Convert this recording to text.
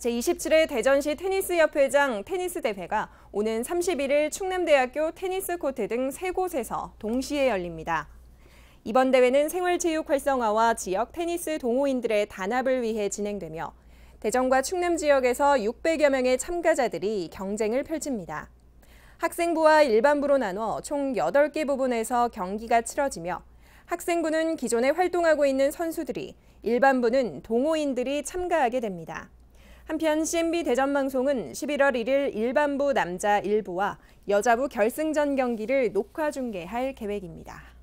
제27회 대전시 테니스협회장 테니스대회가 오는 31일 충남대학교 테니스코트 등 3곳에서 동시에 열립니다. 이번 대회는 생활체육 활성화와 지역 테니스 동호인들의 단합을 위해 진행되며 대전과 충남 지역에서 600여 명의 참가자들이 경쟁을 펼칩니다. 학생부와 일반부로 나눠 총 8개 부분에서 경기가 치러지며 학생부는 기존에 활동하고 있는 선수들이 일반부는 동호인들이 참가하게 됩니다. 한편 CNB 대전방송은 11월 1일 일반부 남자 1부와 여자부 결승전 경기를 녹화 중계할 계획입니다.